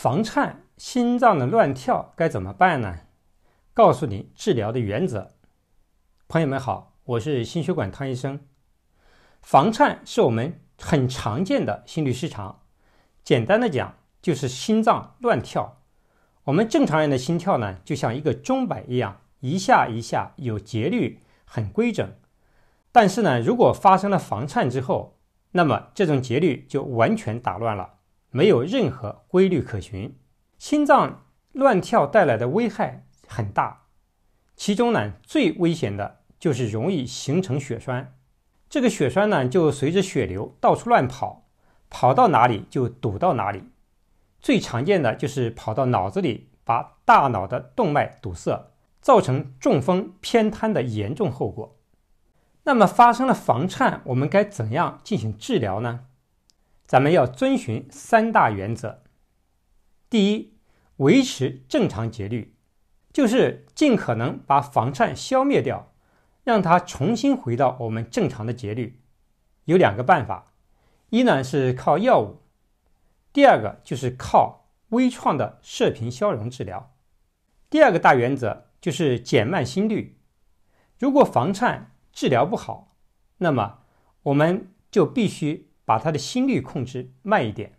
房颤，心脏的乱跳该怎么办呢？告诉你治疗的原则。朋友们好，我是心血管汤医生。房颤是我们很常见的心律失常，简单的讲就是心脏乱跳。我们正常人的心跳呢，就像一个钟摆一样，一下一下有节律，很规整。但是呢，如果发生了房颤之后，那么这种节律就完全打乱了。没有任何规律可循，心脏乱跳带来的危害很大。其中呢，最危险的就是容易形成血栓。这个血栓呢，就随着血流到处乱跑，跑到哪里就堵到哪里。最常见的就是跑到脑子里，把大脑的动脉堵塞，造成中风、偏瘫的严重后果。那么发生了房颤，我们该怎样进行治疗呢？咱们要遵循三大原则：第一，维持正常节律，就是尽可能把房颤消灭掉，让它重新回到我们正常的节律。有两个办法，一呢是靠药物，第二个就是靠微创的射频消融治疗。第二个大原则就是减慢心率。如果房颤治疗不好，那么我们就必须。把他的心率控制慢一点。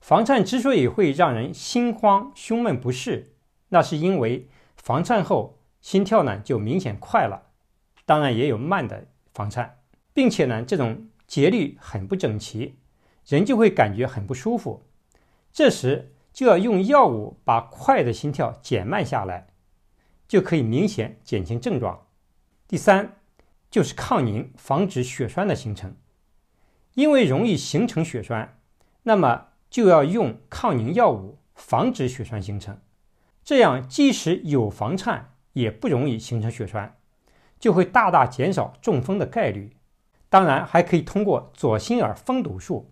房颤之所以会让人心慌、胸闷不适，那是因为房颤后心跳呢就明显快了，当然也有慢的房颤，并且呢这种节律很不整齐，人就会感觉很不舒服。这时就要用药物把快的心跳减慢下来，就可以明显减轻症状。第三就是抗凝，防止血栓的形成。因为容易形成血栓，那么就要用抗凝药物防止血栓形成。这样即使有房颤，也不容易形成血栓，就会大大减少中风的概率。当然，还可以通过左心耳封堵术，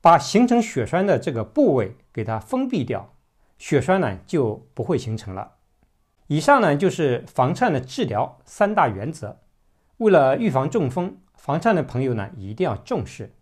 把形成血栓的这个部位给它封闭掉，血栓呢就不会形成了。以上呢就是房颤的治疗三大原则。为了预防中风，房颤的朋友呢一定要重视。